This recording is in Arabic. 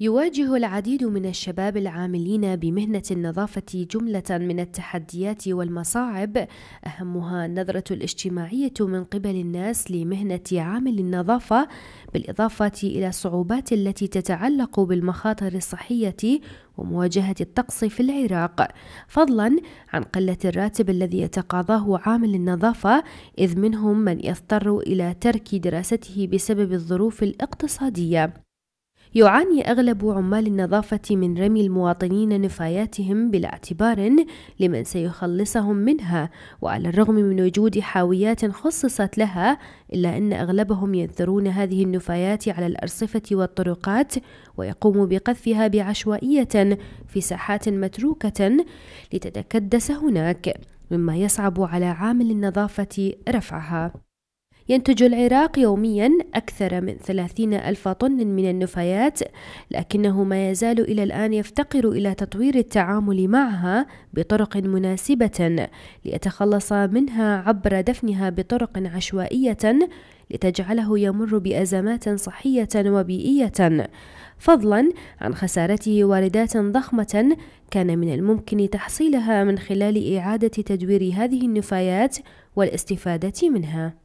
يواجه العديد من الشباب العاملين بمهنة النظافة جملة من التحديات والمصاعب أهمها النظرة الاجتماعية من قبل الناس لمهنة عامل النظافة بالإضافة إلى الصعوبات التي تتعلق بالمخاطر الصحية ومواجهة الطقس في العراق فضلا عن قلة الراتب الذي يتقاضاه عامل النظافة إذ منهم من يضطر إلى ترك دراسته بسبب الظروف الاقتصادية يعاني أغلب عمال النظافة من رمي المواطنين نفاياتهم بلا اعتبار لمن سيخلصهم منها وعلى الرغم من وجود حاويات خصصت لها إلا أن أغلبهم ينثرون هذه النفايات على الأرصفة والطرقات ويقوم بقذفها بعشوائية في ساحات متروكة لتتكدس هناك مما يصعب على عامل النظافة رفعها ينتج العراق يوميا أكثر من ثلاثين ألف طن من النفايات لكنه ما يزال إلى الآن يفتقر إلى تطوير التعامل معها بطرق مناسبة ليتخلص منها عبر دفنها بطرق عشوائية لتجعله يمر بأزمات صحية وبيئية فضلا عن خسارته واردات ضخمة كان من الممكن تحصيلها من خلال إعادة تدوير هذه النفايات والاستفادة منها